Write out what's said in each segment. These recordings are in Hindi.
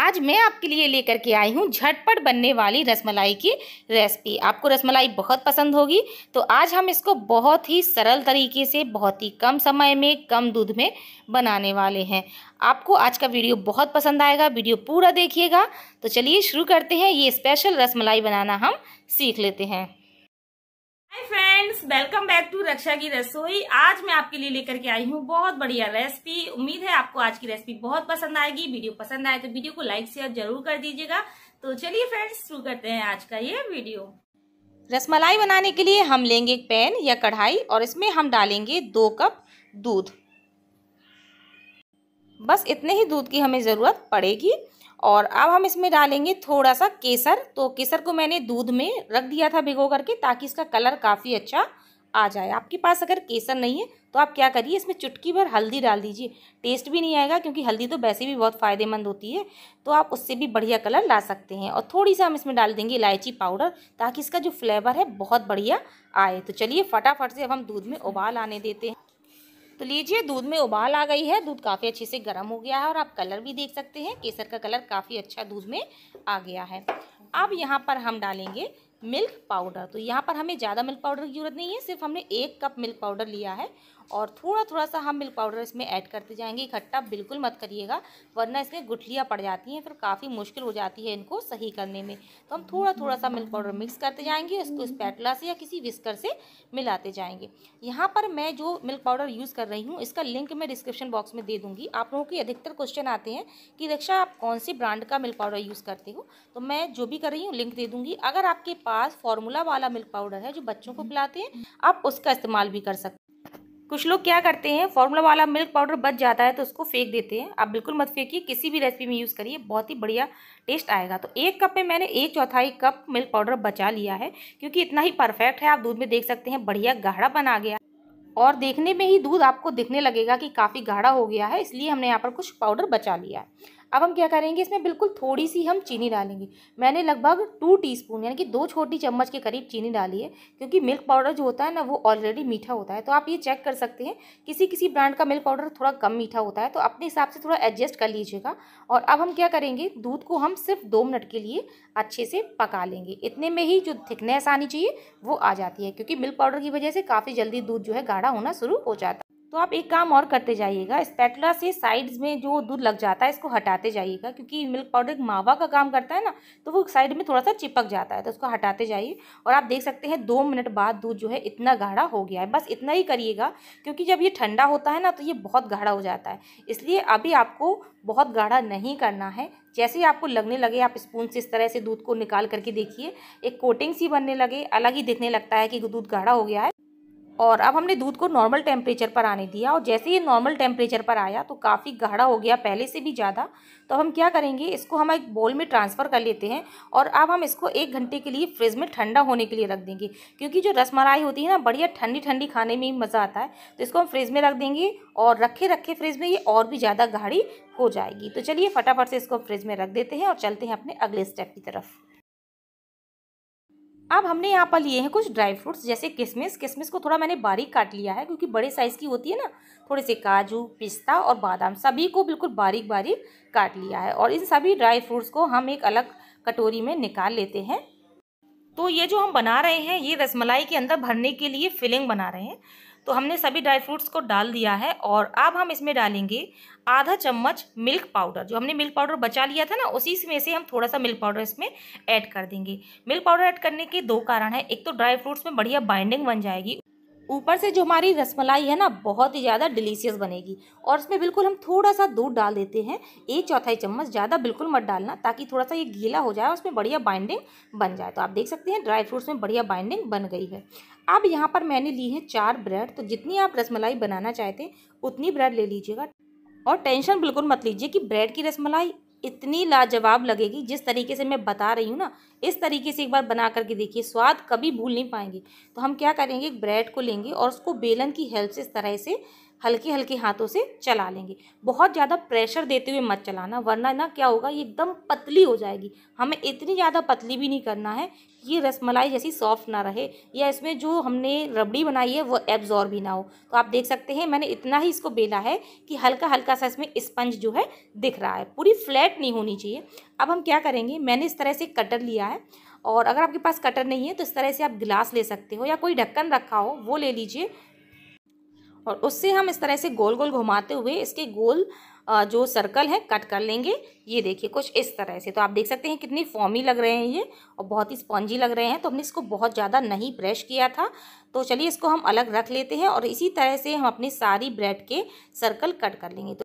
आज मैं आपके लिए लेकर के आई हूँ झटपट बनने वाली रसमलाई की रेसिपी आपको रसमलाई बहुत पसंद होगी तो आज हम इसको बहुत ही सरल तरीके से बहुत ही कम समय में कम दूध में बनाने वाले हैं आपको आज का वीडियो बहुत पसंद आएगा वीडियो पूरा देखिएगा तो चलिए शुरू करते हैं ये स्पेशल रसमलाई बनाना हम सीख लेते हैं friends welcome back to Raksha की रसोई आज मैं आपके लिए लेकर के आई हूँ बहुत बढ़िया रेसिपी उम्मीद है आपको आज की रेसिपी बहुत पसंद आएगी वीडियो पसंद आए तो वीडियो को लाइक शेयर जरूर कर दीजिएगा तो चलिए फ्रेंड्स शुरू करते हैं आज का ये वीडियो रसमलाई बनाने के लिए हम लेंगे एक पैन या कढ़ाई और इसमें हम डालेंगे दो कप दूध बस इतने ही दूध की हमें ज़रूरत पड़ेगी और अब हम इसमें डालेंगे थोड़ा सा केसर तो केसर को मैंने दूध में रख दिया था भिगो करके ताकि इसका कलर काफ़ी अच्छा आ जाए आपके पास अगर केसर नहीं है तो आप क्या करिए इसमें चुटकी भर हल्दी डाल दीजिए टेस्ट भी नहीं आएगा क्योंकि हल्दी तो वैसे भी बहुत फ़ायदेमंद होती है तो आप उससे भी बढ़िया कलर ला सकते हैं और थोड़ी सी हम इसमें डाल देंगे इलायची पाउडर ताकि इसका जो फ्लेवर है बहुत बढ़िया आए तो चलिए फटाफट से अब हम दूध में उबाल आने देते हैं तो लीजिए दूध में उबाल आ गई है दूध काफ़ी अच्छे से गर्म हो गया है और आप कलर भी देख सकते हैं केसर का कलर काफ़ी अच्छा दूध में आ गया है अब यहाँ पर हम डालेंगे मिल्क पाउडर तो यहाँ पर हमें ज़्यादा मिल्क पाउडर की ज़रूरत नहीं है सिर्फ हमने एक कप मिल्क पाउडर लिया है और थोड़ा थोड़ा सा हम मिल्क पाउडर इसमें ऐड करते जाएंगे इकट्ठा बिल्कुल मत करिएगा वरना इसमें गुठलियाँ पड़ जाती हैं फिर काफ़ी मुश्किल हो जाती है इनको सही करने में तो हम थोड़ा थोड़ा सा मिल्क पाउडर मिक्स करते जाएंगे इसको स्पैटला पैटला से या किसी विस्कर से मिलाते जाएंगे यहाँ पर मैं जो मिल्क पाउडर यूज़ कर रही हूँ इसका लिंक मैं डिस्क्रिप्शन बॉक्स में दे दूँगी आप लोगों के अधिकतर क्वेश्चन आते हैं कि रक्षा आप कौन सी ब्रांड का मिल्क पाउडर यूज़ करते हो तो मैं जो भी कर रही हूँ लिंक दे दूँगी अगर आपके पास फॉर्मूला वाला मिल्क पाउडर है जो बच्चों को पिलाते हैं आप उसका इस्तेमाल भी कर सकते कुछ लोग क्या करते हैं फॉर्मूला वाला मिल्क पाउडर बच जाता है तो उसको फेंक देते हैं आप बिल्कुल मत फेंकिए किसी भी रेसिपी में यूज़ करिए बहुत ही बढ़िया टेस्ट आएगा तो एक कप में मैंने एक चौथाई कप मिल्क पाउडर बचा लिया है क्योंकि इतना ही परफेक्ट है आप दूध में देख सकते हैं बढ़िया गाढ़ा बना गया और देखने में ही दूध आपको दिखने लगेगा कि काफ़ी गाढ़ा हो गया है इसलिए हमने यहाँ पर कुछ पाउडर बचा लिया है अब हम क्या करेंगे इसमें बिल्कुल थोड़ी सी हम चीनी डालेंगे मैंने लगभग टू टीस्पून यानी कि दो छोटी चम्मच के करीब चीनी डाली है क्योंकि मिल्क पाउडर जो होता है ना वो ऑलरेडी मीठा होता है तो आप ये चेक कर सकते हैं किसी किसी ब्रांड का मिल्क पाउडर थोड़ा कम मीठा होता है तो अपने हिसाब से थोड़ा एडजस्ट कर लीजिएगा और अब हम क्या करेंगे दूध को हम सिर्फ दो मिनट के लिए अच्छे से पका लेंगे इतने में ही जो थिकनेस आनी चाहिए वो आ जाती है क्योंकि मिल्क पाउडर की वजह से काफ़ी जल्दी दूध जो है गाढ़ा होना शुरू हो जाता है तो आप एक काम और करते जाइएगा स्पैटुला से साइड्स में जो दूध लग जाता है इसको हटाते जाइएगा क्योंकि मिल्क पाउडर एक मावा का काम करता है ना तो वो साइड में थोड़ा सा चिपक जाता है तो उसको हटाते जाइए और आप देख सकते हैं दो मिनट बाद दूध जो है इतना गाढ़ा हो गया है बस इतना ही करिएगा क्योंकि जब ये ठंडा होता है ना तो ये बहुत गाढ़ा हो जाता है इसलिए अभी आपको बहुत गाढ़ा नहीं करना है जैसे ही आपको लगने लगे आप स्पून से इस तरह से दूध को निकाल करके देखिए एक कोटिंग सी बनने लगे अलग ही देखने लगता है कि दूध गाढ़ा हो गया है और अब हमने दूध को नॉर्मल टेम्परेचर पर आने दिया और जैसे ये नॉर्मल टेम्परेचर पर आया तो काफ़ी गाढ़ा हो गया पहले से भी ज़्यादा तो हम क्या करेंगे इसको हम एक बोल में ट्रांसफ़र कर लेते हैं और अब हम इसको एक घंटे के लिए फ्रिज में ठंडा होने के लिए रख देंगे क्योंकि जो रसमलाई होती है ना बढ़िया ठंडी ठंडी खाने में ही मज़ा आता है तो इसको हम फ्रिज में रख देंगे और रखे रखे फ्रिज में ये और भी ज़्यादा गाढ़ी हो जाएगी तो चलिए फटाफट से इसको फ्रिज में रख देते हैं और चलते हैं अपने अगले स्टेप की तरफ अब हमने यहाँ पर लिए हैं कुछ ड्राई फ्रूट्स जैसे किशमिश किशमिश को थोड़ा मैंने बारीक काट लिया है क्योंकि बड़े साइज़ की होती है ना थोड़े से काजू पिस्ता और बादाम सभी को बिल्कुल बारीक बारीक काट लिया है और इन सभी ड्राई फ्रूट्स को हम एक अलग कटोरी में निकाल लेते हैं तो ये जो हम बना रहे हैं ये रसमलाई के अंदर भरने के लिए फिलिंग बना रहे हैं तो हमने सभी ड्राई फ्रूट्स को डाल दिया है और अब हम इसमें डालेंगे आधा चम्मच मिल्क पाउडर जो हमने मिल्क पाउडर बचा लिया था ना उसी में से हम थोड़ा सा मिल्क पाउडर इसमें ऐड कर देंगे मिल्क पाउडर ऐड करने के दो कारण हैं एक तो ड्राई फ्रूट्स में बढ़िया बाइंडिंग बन जाएगी ऊपर से जो हमारी रसमलाई है ना बहुत ही ज़्यादा डिलीशियस बनेगी और इसमें बिल्कुल हम थोड़ा सा दूध डाल देते हैं एक चौथाई चम्मच ज़्यादा बिल्कुल मत डालना ताकि थोड़ा सा ये गीला हो जाए उसमें बढ़िया बाइंडिंग बन जाए तो आप देख सकते हैं ड्राई फ्रूट्स में बढ़िया बाइंडिंग बन गई है अब यहाँ पर मैंने ली है चार ब्रेड तो जितनी आप रसमलाई बनाना चाहते हैं उतनी ब्रेड ले लीजिएगा और टेंशन बिल्कुल मत लीजिए कि ब्रेड की रसमलाई इतनी लाजवाब लगेगी जिस तरीके से मैं बता रही हूँ ना इस तरीके से एक बार बना करके देखिए स्वाद कभी भूल नहीं पाएंगे तो हम क्या करेंगे ब्रेड को लेंगे और उसको बेलन की हेल्प से इस तरह से हल्के हल्के हाथों से चला लेंगे बहुत ज़्यादा प्रेशर देते हुए मत चलाना वरना ना क्या होगा ये एकदम पतली हो जाएगी हमें इतनी ज़्यादा पतली भी नहीं करना है ये रसमलाई जैसी सॉफ्ट ना रहे या इसमें जो हमने रबड़ी बनाई है वो एब्जॉर्ब भी ना हो तो आप देख सकते हैं मैंने इतना ही इसको बेला है कि हल्का हल्का सा इसमें स्पंज जो है दिख रहा है पूरी फ्लैट नहीं होनी चाहिए अब हम क्या करेंगे मैंने इस तरह से कटर लिया है और अगर आपके पास कटर नहीं है तो इस तरह से आप गिलास ले सकते हो या कोई ढक्कन रखा हो वो ले लीजिए और उससे हम इस तरह से गोल गोल घुमाते हुए इसके गोल जो सर्कल है कट कर लेंगे ये देखिए कुछ इस तरह से तो आप देख सकते हैं कितनी फॉर्मी लग रहे हैं ये और बहुत ही स्पॉन्जी लग रहे हैं तो हमने इसको बहुत ज़्यादा नहीं ब्रश किया था तो चलिए इसको हम अलग रख लेते हैं और इसी तरह से हम अपनी सारी ब्रेड के सर्कल कट कर लेंगे तो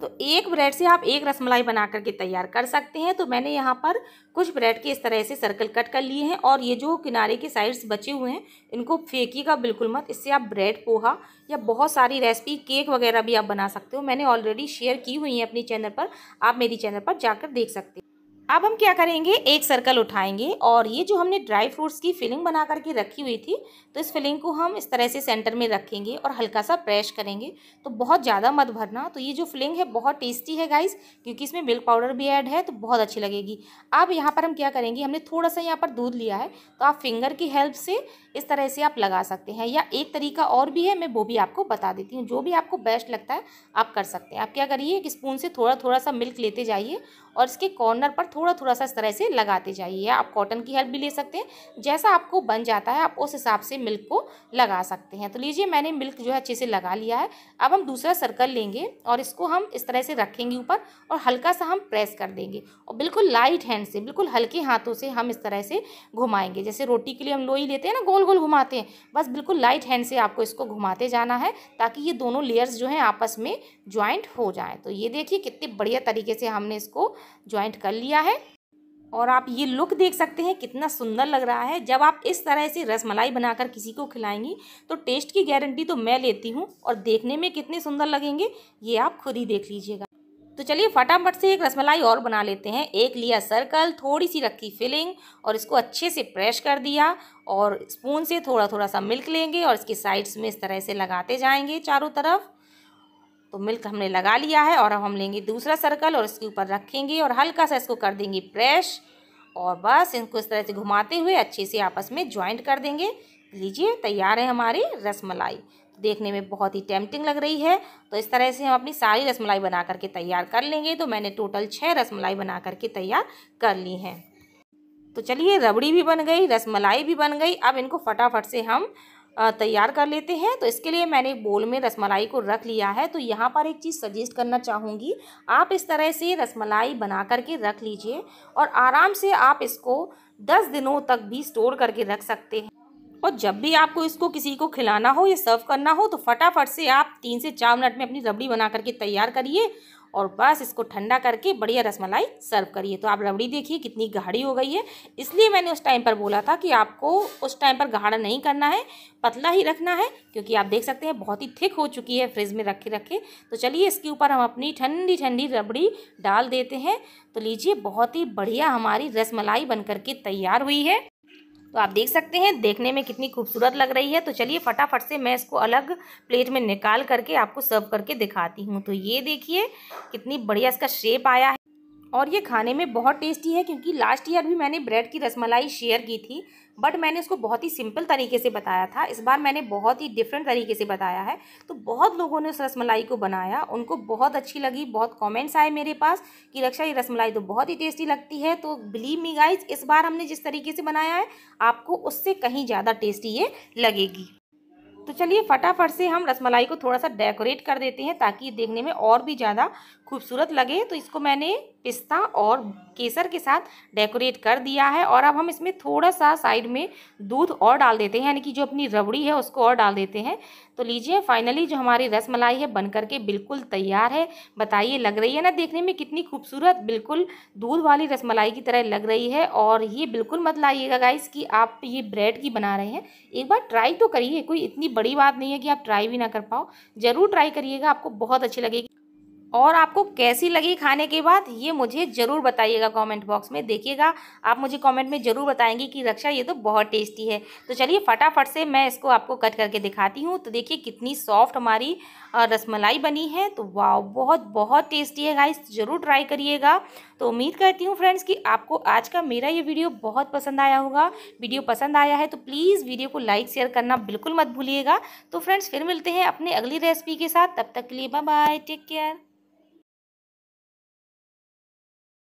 तो एक ब्रेड से आप एक रसमलाई बना करके तैयार कर सकते हैं तो मैंने यहाँ पर कुछ ब्रेड के इस तरह से सर्कल कट कर लिए हैं और ये जो किनारे के साइड्स बचे हुए हैं इनको फेंकीगा बिल्कुल मत इससे आप ब्रेड पोहा या बहुत सारी रेसिपी केक वगैरह भी आप बना सकते हो मैंने ऑलरेडी शेयर की हुई है अपने चैनल पर आप मेरी चैनल पर जाकर देख सकते हैं अब हम क्या करेंगे एक सर्कल उठाएंगे और ये जो हमने ड्राई फ्रूट्स की फिलिंग बना करके रखी हुई थी तो इस फिलिंग को हम इस तरह से सेंटर में रखेंगे और हल्का सा प्रेश करेंगे तो बहुत ज़्यादा मत भरना तो ये जो फिलिंग है बहुत टेस्टी है गाइस क्योंकि इसमें मिल्क पाउडर भी ऐड है तो बहुत अच्छी लगेगी अब यहाँ पर हम क्या करेंगे हमने थोड़ा सा यहाँ पर दूध लिया है तो आप फिंगर की हेल्प से इस तरह से आप लगा सकते हैं या एक तरीका और भी है मैं वो भी आपको बता देती हूँ जो भी आपको बेस्ट लगता है आप कर सकते हैं आप क्या करिए एक स्पून से थोड़ा थोड़ा सा मिल्क लेते जाइए और इसके कॉर्नर पर थोड़ा थोड़ा सा इस तरह से लगाते जाइए आप कॉटन की हेल्प भी ले सकते हैं जैसा आपको बन जाता है आप उस हिसाब से मिल्क को लगा सकते हैं तो लीजिए मैंने मिल्क जो है अच्छे से लगा लिया है अब हम दूसरा सर्कल लेंगे और इसको हम इस तरह से रखेंगे ऊपर और हल्का सा हम प्रेस कर देंगे और बिल्कुल लाइट हैंड से बिल्कुल हल्के हाथों से हम इस तरह से घुमाएंगे जैसे रोटी के लिए हम लोई लेते हैं ना गोल गोल घुमाते हैं बस बिल्कुल लाइट हैंड से आपको इसको घुमाते जाना है ताकि ये दोनों लेयर्स जो हैं आपस में ज्वाइंट हो जाए तो ये देखिए कितने बढ़िया तरीके से हमने इसको ज्वाइंट कर लिया है और आप ये लुक देख सकते हैं कितना सुंदर लग रहा है जब आप इस तरह से रसमलाई बनाकर किसी को खिलाएंगी तो टेस्ट की गारंटी तो मैं लेती हूँ और देखने में कितने सुंदर लगेंगे ये आप खुद ही देख लीजिएगा तो चलिए फटाफट से एक रसमलाई और बना लेते हैं एक लिया सर्कल थोड़ी सी रखी फिलिंग और इसको अच्छे से प्रेस कर दिया और स्पून से थोड़ा थोड़ा सा मिल्क लेंगे और इसके साइड्स में इस तरह से लगाते जाएंगे चारों तरफ तो मिल्क हमने लगा लिया है और अब हम लेंगे दूसरा सर्कल और इसके ऊपर रखेंगे और हल्का सा इसको कर देंगे प्रेस और बस इनको इस तरह से घुमाते हुए अच्छे से आपस में ज्वाइंट कर देंगे लीजिए तैयार है हमारी रसमलाई देखने में बहुत ही टेम्पटिंग लग रही है तो इस तरह से हम अपनी सारी रसमलाई बना करके तैयार कर लेंगे तो मैंने टोटल छः रसमलाई बना करके तैयार कर ली हैं तो चलिए रबड़ी भी बन गई रसमलाई भी बन गई अब इनको फटाफट से हम तैयार कर लेते हैं तो इसके लिए मैंने एक बोल में रसमलाई को रख लिया है तो यहाँ पर एक चीज़ सजेस्ट करना चाहूँगी आप इस तरह से रसमलाई बना करके रख लीजिए और आराम से आप इसको दस दिनों तक भी स्टोर करके रख सकते हैं और जब भी आपको इसको किसी को खिलाना हो या सर्व करना हो तो फटाफट से आप तीन से चार मिनट में अपनी रबड़ी बना करके तैयार करिए और बस इसको ठंडा करके बढ़िया रसमलाई सर्व करिए तो आप रबड़ी देखिए कितनी गाढ़ी हो गई है इसलिए मैंने उस टाइम पर बोला था कि आपको उस टाइम पर गाढ़ा नहीं करना है पतला ही रखना है क्योंकि आप देख सकते हैं बहुत ही थिक हो चुकी है फ्रिज में रखे रखे तो चलिए इसके ऊपर हम अपनी ठंडी ठंडी रबड़ी डाल देते हैं तो लीजिए बहुत ही बढ़िया हमारी रसमलाई बन करके तैयार हुई है तो आप देख सकते हैं देखने में कितनी खूबसूरत लग रही है तो चलिए फटाफट से मैं इसको अलग प्लेट में निकाल करके आपको सर्व करके दिखाती हूँ तो ये देखिए कितनी बढ़िया इसका शेप आया है और ये खाने में बहुत टेस्टी है क्योंकि लास्ट ईयर भी मैंने ब्रेड की रसमलाई शेयर की थी बट मैंने इसको बहुत ही सिंपल तरीके से बताया था इस बार मैंने बहुत ही डिफरेंट तरीके से बताया है तो बहुत लोगों ने उस रसमलाई को बनाया उनको बहुत अच्छी लगी बहुत कमेंट्स आए मेरे पास कि रक्षा ये रसमलाई तो बहुत ही टेस्टी लगती है तो बिलीव मी गाइज इस बार हमने जिस तरीके से बनाया है आपको उससे कहीं ज़्यादा टेस्टी ये लगेगी तो चलिए फटाफट से हम रसमलाई को थोड़ा सा डेकोरेट कर देते हैं ताकि देखने में और भी ज़्यादा खूबसूरत लगे तो इसको मैंने पिस्ता और केसर के साथ डेकोरेट कर दिया है और अब हम इसमें थोड़ा सा साइड में दूध और डाल देते हैं यानी कि जो अपनी रबड़ी है उसको और डाल देते हैं तो लीजिए फाइनली जो हमारी रस मलाई है बन करके बिल्कुल तैयार है बताइए लग रही है ना देखने में कितनी खूबसूरत बिल्कुल दूध वाली रस मलाई की तरह लग रही है और ये बिल्कुल मत लाइएगा गाइस कि आप ये ब्रेड की बना रहे हैं एक बार ट्राई तो करिए कोई इतनी बड़ी बात नहीं है कि आप ट्राई भी ना कर पाओ ज़रूर ट्राई करिएगा आपको बहुत अच्छी लगेगी और आपको कैसी लगी खाने के बाद ये मुझे ज़रूर बताइएगा कमेंट बॉक्स में देखिएगा आप मुझे कमेंट में ज़रूर बताएंगे कि रक्षा ये तो बहुत टेस्टी है तो चलिए फटाफट से मैं इसको आपको कट करके दिखाती हूँ तो देखिए कितनी सॉफ्ट हमारी रसमलाई बनी है तो वाह बहुत बहुत टेस्टी है गाइस ज़रूर ट्राई करिएगा तो उम्मीद करती हूँ फ्रेंड्स कि आपको आज का मेरा ये वीडियो बहुत पसंद आया होगा वीडियो पसंद आया है तो प्लीज़ वीडियो को लाइक शेयर करना बिल्कुल मत भूलिएगा तो फ्रेंड्स फिर मिलते हैं अपने अगली रेसिपी के साथ तब तक के लिए बाय बाय टेक केयर